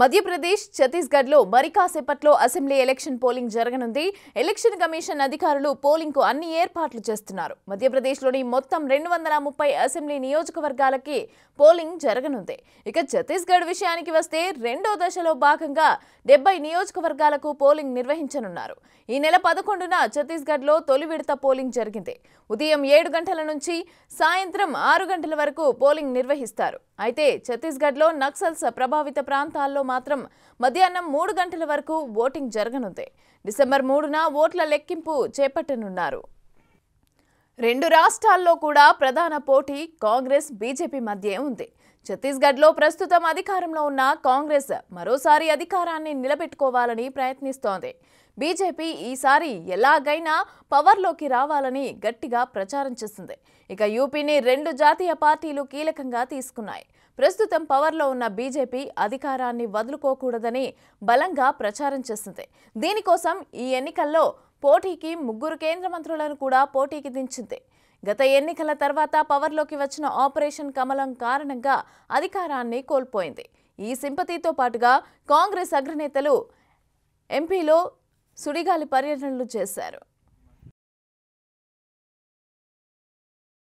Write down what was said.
మధ్యప్రదేశ్ ఛత్తీస్గఢ్లో మరి కాసేపట్లో అసెంబ్లీ ఎలక్షన్ పోలింగ్ జరగనుంది ఎలక్షన్ కమిషన్ అధికారులు పోలింగ్కు అన్ని ఏర్పాట్లు చేస్తున్నారు మధ్యప్రదేశ్లోని మొత్తం రెండు వందల ముప్పై అసెంబ్లీ నియోజకవర్గాలకి పోలింగ్ జరగనుంది ఇక ఛత్తీస్గఢ్ విషయానికి వస్తే రెండో దశలో భాగంగా డెబ్బై నియోజకవర్గాలకు పోలింగ్ నిర్వహించనున్నారు ఈ నెల పదకొండున ఛత్తీస్గఢ్లో తొలి విడత పోలింగ్ జరిగింది ఉదయం ఏడు గంటల నుంచి సాయంత్రం ఆరు గంటల వరకు పోలింగ్ నిర్వహిస్తారు అయితే ఛత్తీస్గఢ్లో నక్సల్స్ ప్రభావిత ప్రాంతాల్లో మాత్రం మధ్యాహ్నం మూడు గంటల వరకు ఓటింగ్ జరగనుంది డిసెంబర్ మూడున ఓట్ల లెక్కింపు చేపట్టనున్నారు రెండు రాష్ట్రాల్లో కూడా ప్రధాన పోటీ కాంగ్రెస్ బీజేపీ మధ్య ఉంది ఛత్తీస్గఢ్లో ప్రస్తుతం అధికారంలో ఉన్న కాంగ్రెస్ మరోసారి అధికారాన్ని నిలబెట్టుకోవాలని ప్రయత్నిస్తోంది బీజేపీ ఈసారి ఎలాగైనా పవర్లోకి రావాలని గట్టిగా ప్రచారం చేసింది ఇక యూపీని రెండు జాతీయ పార్టీలు కీలకంగా తీసుకున్నాయి ప్రస్తుతం పవర్లో ఉన్న బీజేపీ అధికారాన్ని వదులుకోకూడదని బలంగా ప్రచారం చేసింది దీనికోసం ఈ ఎన్నికల్లో పోటీకి ముగ్గురు కేంద్ర మంత్రులను కూడా పోటీకి దించింది గత ఎన్నికల తర్వాత పవర్లోకి వచ్చిన ఆపరేషన్ కమలం కారణంగా అధికారాన్ని కోల్పోయింది ఈ సింపతితో పాటుగా కాంగ్రెస్ అగ్రనేతలు ఎంపీలో సుడిగాలి పర్యటనలు చేశారు